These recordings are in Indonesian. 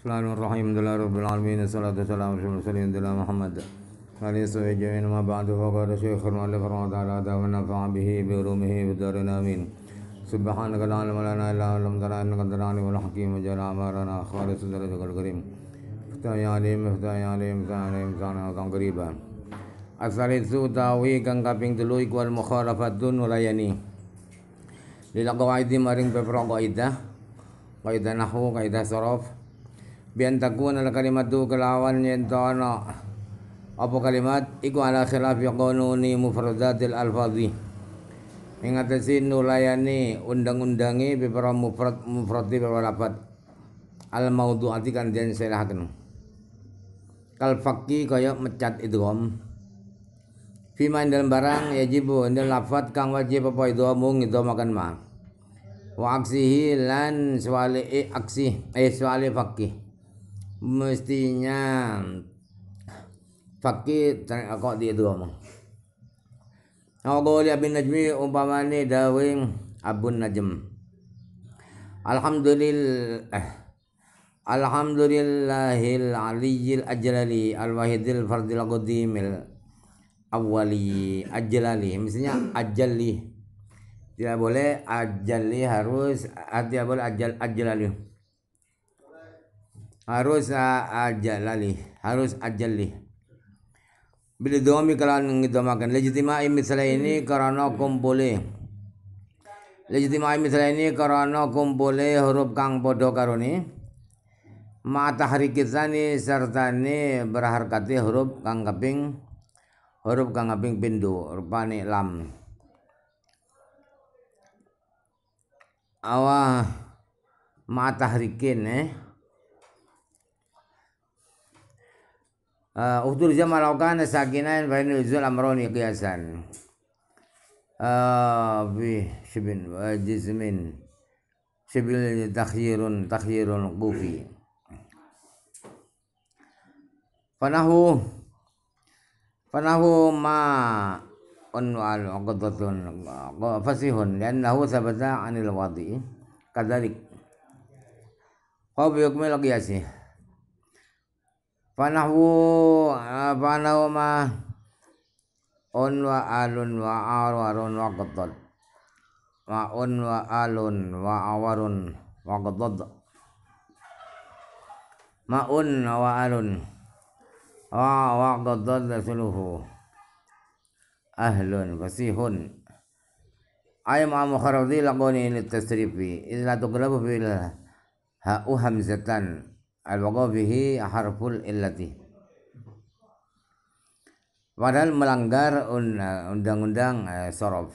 الرحمن الرحيم الحمد لله رب العالمين الصلاة والسلام على المرسلين الحمد لله محمد عليه الصلاة والسلام ما بعد فقال الشيخ المؤلف رحمه الله تعالى ونفع به بعلومه في الدارين آمين سبحانك لا علم لنا إلا ما علمتنا إنك أنت العليم الحكيم وجعل أعمالنا خالصة لوجهك الكريم افتح يا عليم افتح يا عليم افتح يا عليم افتح يا عليم قريبا الثالث تاوي kang kaping telu iku al mukhalafatun nulayani lil qawaidi maring beberapa kaidah kaidah nahwu kaidah sorof bian takuna kalimat kalimatu kelawan yen tono apa kalimat iku ala khilaf yaqununi mufradatil alfazi ingatasi nulayani undang-undangi bibara mufrad mufradi berwalapat al maudhu'ati kan den selahaken kal fakki kaya mecat idgham Fima dalam barang ya jibu ini lafat kang wajib apa itu mung itu makan ma. Wa aksihi lan swali eh, aksi eh swali fakih mestinya fakir kok dia itu ngomong Allah bin Najmi umpamane dawing Abu Najm Alhamdulillah eh, Alhamdulillahil aliyil ajlali al fardil qadimil awali ajlali mestinya ajali tidak boleh ajali harus tidak boleh ajal ajlali harus ah, aja lali harus ajali bila domi kalau ngidomakan legitimasi misalnya ini karena kumpuli legitimasi misalnya ini karena kumpuli huruf kang podo karuni mata hari kita nih serta ini berharkati huruf kang kaping huruf kang kaping pindu rupani lam awah mata harikin eh Uh, ah, jama laukana sakinain fa inil zul amroni qiyasan. Uh, ah, bi shibin jizmin shibil takhirun takhirun kufi. Fanahu fanahu ma unwal qadatun ah, fasihun liannahu sabata anil wadi kadalik. Qawbi yukmil qiyasih panahu ah, panahuma ma wa alun wa awarun wa qadad wa un wa alun wa awarun wa qadad ma'un wa alun wa wa qadad suluhu ahlun fasihun ay ma mukharradi laqoni lit tasrifi idza tughlabu fil ha'u hamzatan al bihi harful illati padahal melanggar undang-undang eh, sorof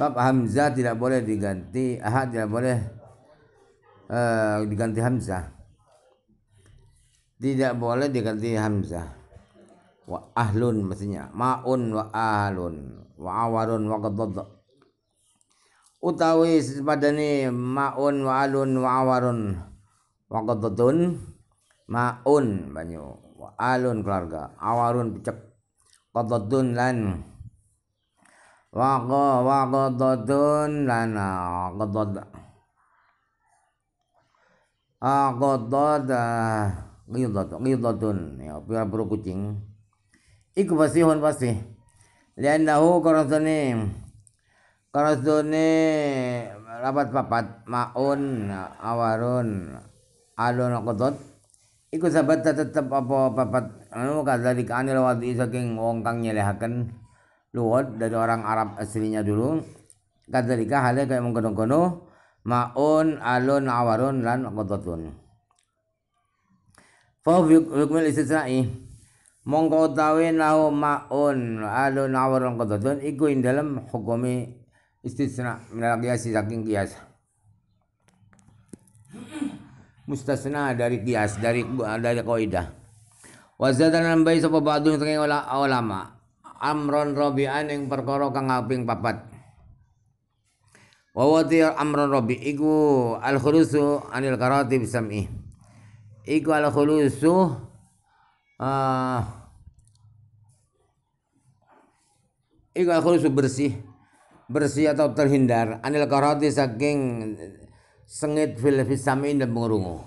Bab Hamzah tidak boleh diganti, Ahad tidak boleh eh, diganti Hamzah. Tidak boleh diganti Hamzah. Wa ahlun mestinya, maun wa ahlun, wa awarun wa qadadda utawi padane maun wa alun wa awarun wa qadatun maun banyu wa alun keluarga awarun picek qadatun lan wa qa wa qadatun lan ah, qadat aqadat ah, ah, qidat qidatun ya pira kucing iku fasihun fasih liannahu karasane Karasdone rapat papat maun awarun alun qadot iku sabat tetep apa papat anu kadzalik anil wadi isaking wong kang nyelehaken Luwot dari orang Arab aslinya dulu kadzalika hale kaya mengkono-kono maun alun awarun lan qadatun Yuk hukmul istisna'i mongko utawi lahu maun alun awarun qadatun iku ing dalem hukumi istisna minal kiasi saking kias mustasna dari kias dari dari kaidah wazatan nambai sapa ba'dun saking ulama amron robi'an yang perkara kang papat wa amron robi iku al khulusu anil karati sam'i iku al khulusu uh, ah, iku al khulusu bersih bersih atau terhindar anil karoti saking sengit fil fisamin dan mengurungu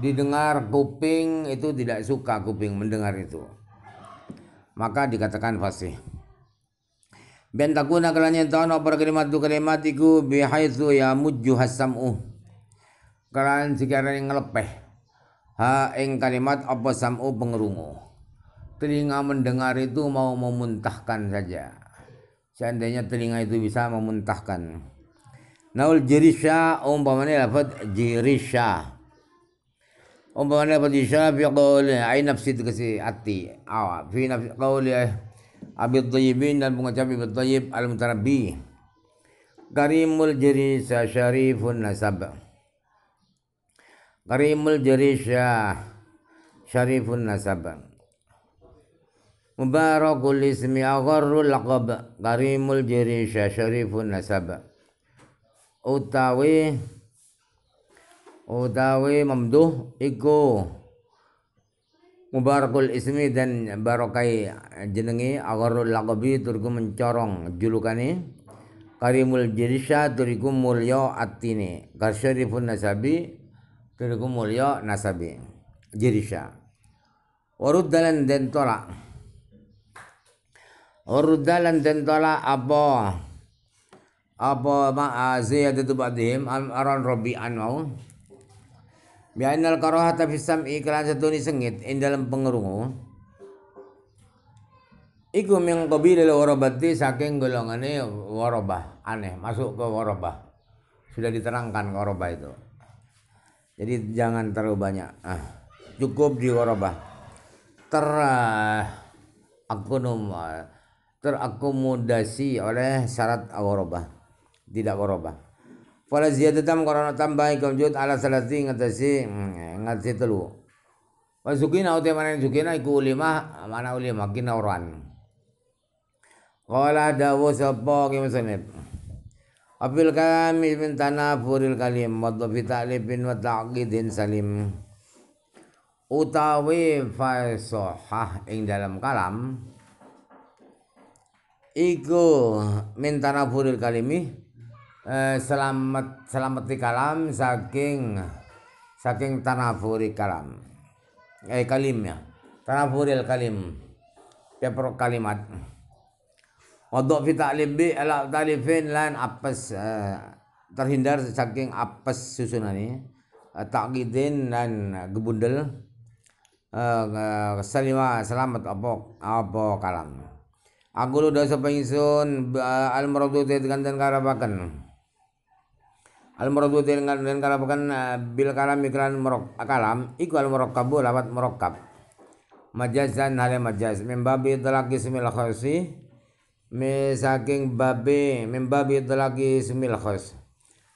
didengar kuping itu tidak suka kuping mendengar itu maka dikatakan fasih bentakuna kalanya tahun no kalimat tu kalimat iku tu ya mujuh hasamu kalian sekarang ngelepeh ha ing kalimat apa samu pengurungu telinga mendengar itu mau memuntahkan saja seandainya telinga itu bisa memuntahkan naul jirisha umpamanya dapat jirisha umpamanya dapat jirisha fi qawli ai nafsi dikasih ati. awa fi nafsi qawli abid tayyibin dan pengucap abid tayyib al mutarabbi karimul jirisha syarifun nasab karimul jirisha syarifun nasab mubarakul ismi agharrul laqab karimul jirisha syarifun nasab utawi utawi memduh iku mubarakul ismi dan barokai jenengi agharul laqabi turku mencorong julukani karimul jirisha turiku atini. Kar karsyarifun nasabi turku mulya nasabi jirisha warud dalan dan urdalan dan tola apa apa ma'azi ah, ada tu badhim aron robi anau bi'anal karohat fisam iklan satu ni sengit in dalam pengerungu iku yang qabilil warobati saking golongan ini warobah aneh masuk ke warobah sudah diterangkan warobah itu jadi jangan terlalu banyak ah, cukup di warobah ter aku akunum ah, terakomodasi oleh syarat warobah tidak warobah Fala ziyadatam karena tambah ikam jud ala salati ngatasi hmm, ngatasi telu. Wasukina uti yang sukina iku lima mana ulima kina uran. Kala dawo sopo kima musnad. Apil kami min puril kalim wa fi ta'libin wa ta'qidin salim. Utawi fasahah ing dalam kalam iku mintana buril kalimi eh, selamat selamat di kalam saking saking tanafuri kalam eh kalim ya tanafuril kalim tiap kalimat untuk fita lebih bi ala talifin lain apes eh, terhindar saking apes susunan ini eh, takidin dan gebundel eh, salima selamat apa apa kalam Aku lu dosa pengsun al maradu dengan dan karabakan. Al maradu dengan dan karabakan eh, bil kalam mikran merok eh, kalam iku al merokkabu lawat merokkab. Majazan hale majaz membabi talaki semil khosi me saking babe membabi telaki semil khos.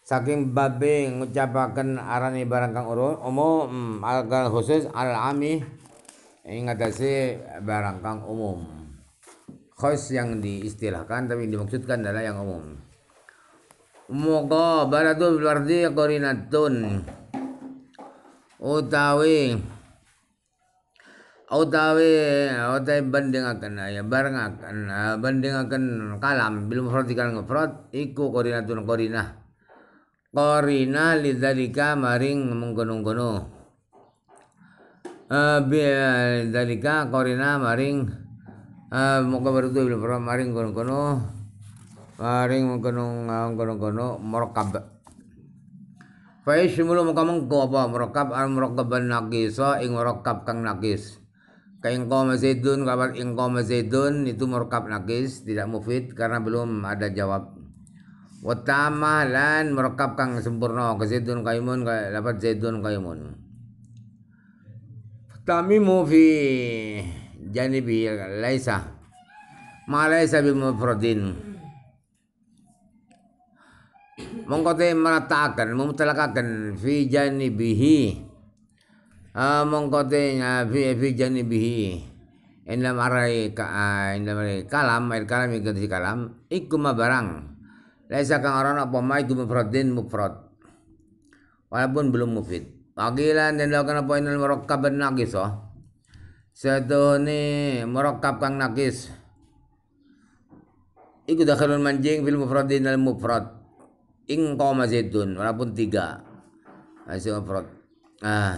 Saking babe ngucapaken arani barang kang urun umum mm, al khusus al ami ingatasi barang kang umum khos yang diistilahkan tapi dimaksudkan adalah yang umum muqabalatu bil berarti qarinatun utawi utawi utawi akan ya akan ya, banding akan kalam bil mufrad kan mufrad iku qarinatun qarinah Korina lidalika maring menggunung-gunung eh dalika korina maring uh, moga tuh bilang pernah maring kono kono maring kono ngaon kono kono merokab Fa ismulu muka mengko apa merokab al nakis naqisa ing merokab kang nakis kain ingqama mazidun kabar ingqama mazidun itu merokab nakis tidak mufid karena belum ada jawab. utama lan merokab kang sempurna ka zaidun qaimun dapat zaidun qaimun. Tamimu fi janibi laisa ma laisa bi mufradin mongko te meratakan memutlakakan fi janibihi uh, mongko te fi fi janibihi inna marai ka inna marai kalam air kalam si kalam iku barang laisa kang orang apa ma iku mufradin mufrad walaupun belum mufid Wakilan dan lakukan apa inal merokab dan Sedone merokap kang nakis. Iku dakhilun manjing fil mufradin al mufrad. Ing masih zaitun walaupun tiga. Hasil mufrad. Ah.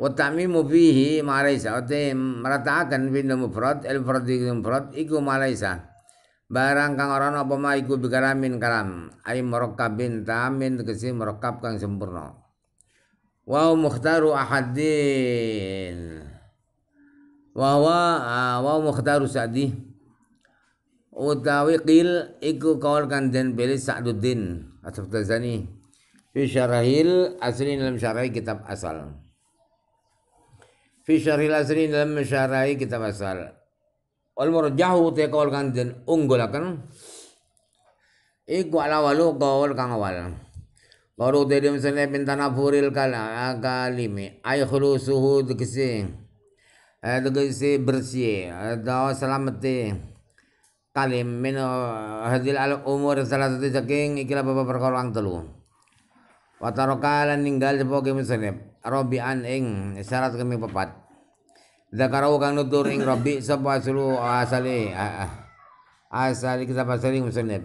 Wa ta'mimu fihi ma meratakan film meratakan fil mufrad al mufrad mufrad iku ma Barang kang ora apa ma iku bikaramin karam. Ai murakkabin tamin tegese merokap kang sempurna wa mukhtaru ahadin wa ah, wa wa mukhtaru sa'di utawi qil iku kawal kanjen beli Sa'duddin atau Tazani fi syarahil asli dalam syarahi kitab asal fi syarahil asli dalam syarahi kitab asal wal murjahu te kaul unggulakan iku ala walu kaul kang awal Baru dari misalnya pintana furil kala ah, kalimi ay khulusuhu ay degese eh, bersih eh, atau selamati kalim min hadil al umur salah satu saking ikilah bapak perkara ang telu watarakalan ninggal sapa ke misalnya robian ing syarat kami papat zakarau kang nutur ing robi sapa aslu ah, asali ah, asali kita pasali misalnya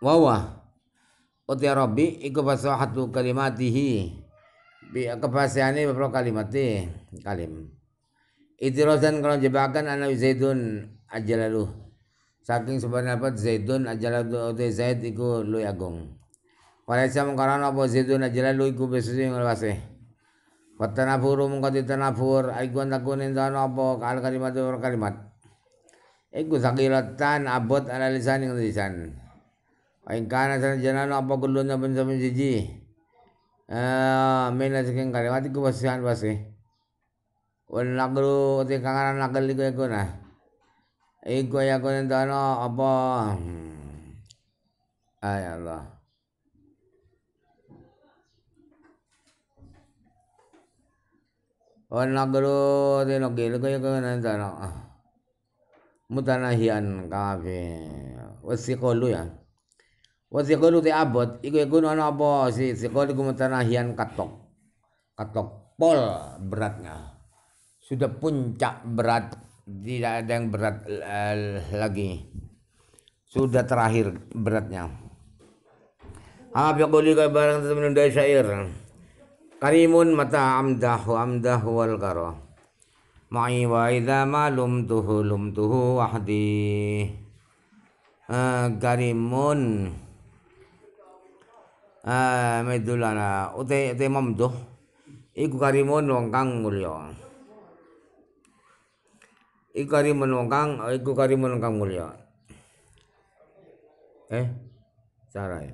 wawah uti ya rabbi iku fasahatu kalimatihi bi kepasiane beberapa kalimat kalim itirozan kalau jebakan ana zaidun ajalalu saking sebenarnya apa zaidun ajalalu uti zaid iku lu agung Walaysa mengkaran apa zaidun ajalalu iku besusi ngelwasih Watanafuru mungko ditanafur aiku takunin dan apa kal kalimat kalimat. Iku sakilatan abot ala lisan ing lisan. Aing kana sana janano apa kulun na bansa eh, min siji. Mena seking kalimati ku basihan basi. Wal naqlu kangana kangaran naqal liku na, Iku yakuna dano apa hmm. Ay Allah. Wal naqlu te naqil ku yakuna dano. Ah, mutanahian kafe. kolu ya. Wa siqalu ti abot iku iku ana apa si iku gumutanahian katok. Katok pol beratnya. Sudah puncak berat tidak ada yang berat uh, lagi. Sudah terakhir beratnya. Apa quli ka barang temen syair. Karimun mata amdahu amdahu amdah wal karo. Ma'i wa idza tuhu lumtuhu tuhu wahdi. Uh, karimun Ah, medulana uti uti mamduh iku karimun wong kang mulya iku karimun wong kang iku karimun wong kang mulya eh cara ya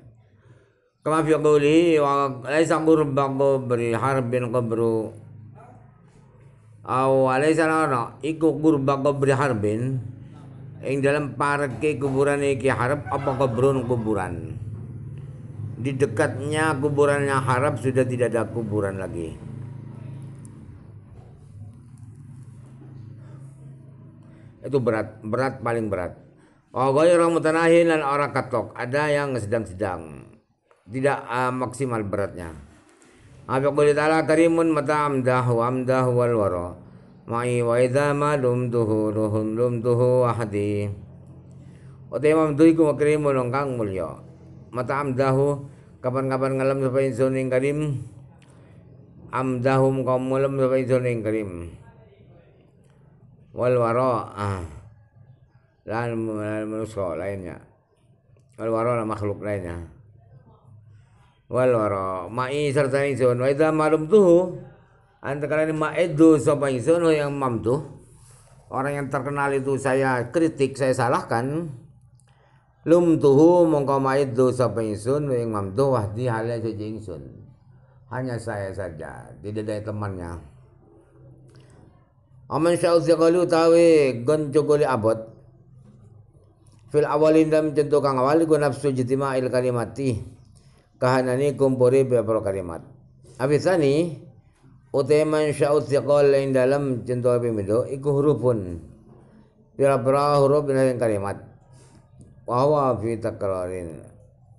kama fi qawli wa laisa qurba harbin qabru aw laisa ana iku qurba qabri harbin ing dalam parke kuburan iki harap apa kuburan kuburan di dekatnya kuburan yang harap sudah tidak ada kuburan lagi. Itu berat, berat paling berat. Oh, orang mutanahin dan orang katok. Ada yang sedang-sedang. Tidak uh, maksimal beratnya. Apa boleh tala karimun mata amdah wa amdah wal waro. Ma'i wa idha ma lumduhu ruhum tuhu ahdi Utai mamduhiku makrimun kang mulio Mata amdahu kapan-kapan ngalem sapa insun ing karim amdahum kaum ngalem sapa insun ing karim wal wara ah lan manusia lainnya wal wara lah makhluk lainnya wal wara ma'i serta insun wa idza malum tuhu ini ma'idu sapa insun yang mam tuh orang yang terkenal itu saya kritik saya salahkan Lum tuhu mongko sapa dosa pengsun ing mamdu wahdi halnya suci ingsun hanya saya saja tidak ada temannya aman syauzaqalu tawe gon cukuli abot fil awalin dalam contoh kang awal ku nafsu il kalimati kahanani kumpuri beberapa kalimat afisani uteman syauzaqal lain dalam contoh pemido iku hurufun pira huruf dan kalimat wawa fi takrarin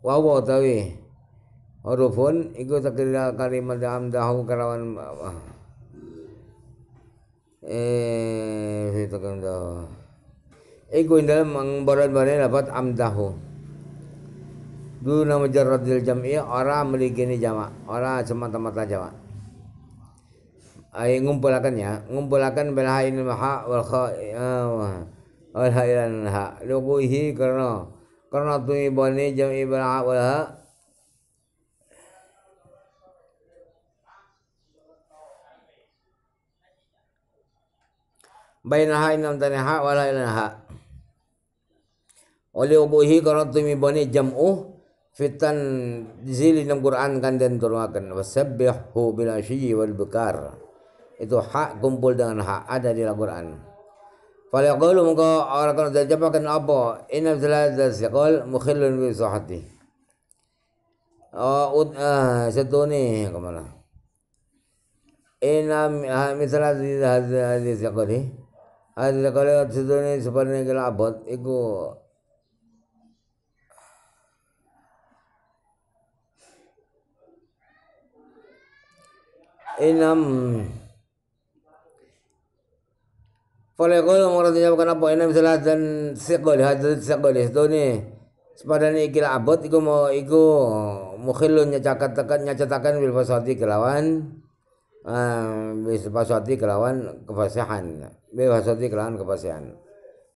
wawa tawi hurufun iku takrira kalimat dahu kerawan. eh ah, fi ah. e, dahu iku indah mengbarat-barat dapat amdahu duna mujarradil jam'i iya, ora meligini jama ora semata-mata jama ayo ngumpulakan ya ngumpulakan bil maha wal kha'i ah, और हैरन हा karena karena tu करना jam बने जब ha baina ha inam taniha wala ilaha oleh ubuhi karena tumi jam jam'u fitan zili dalam Quran kan dan turmakan wasabbihu bil asyi wal bukar itu hak kumpul dengan hak ada di Al-Quran فليقول اور جبك أبا إن ابتلاء يقول مخل بصحتي آه، آه، شدوني كمان إن مثل هذه يقول هذه يقول شدوني سبرني كلا أبد إكو إنم Kalau kau yang orang tanya bukan apa enak misalnya dan sekol hati sekol itu nih. Sepadan ikil abot iku mau iku mukhilun nyacatakan nyacatakan bil fasati kelawan eh, bil fasati kelawan kefasihan. Bil fasati kelawan kefasihan.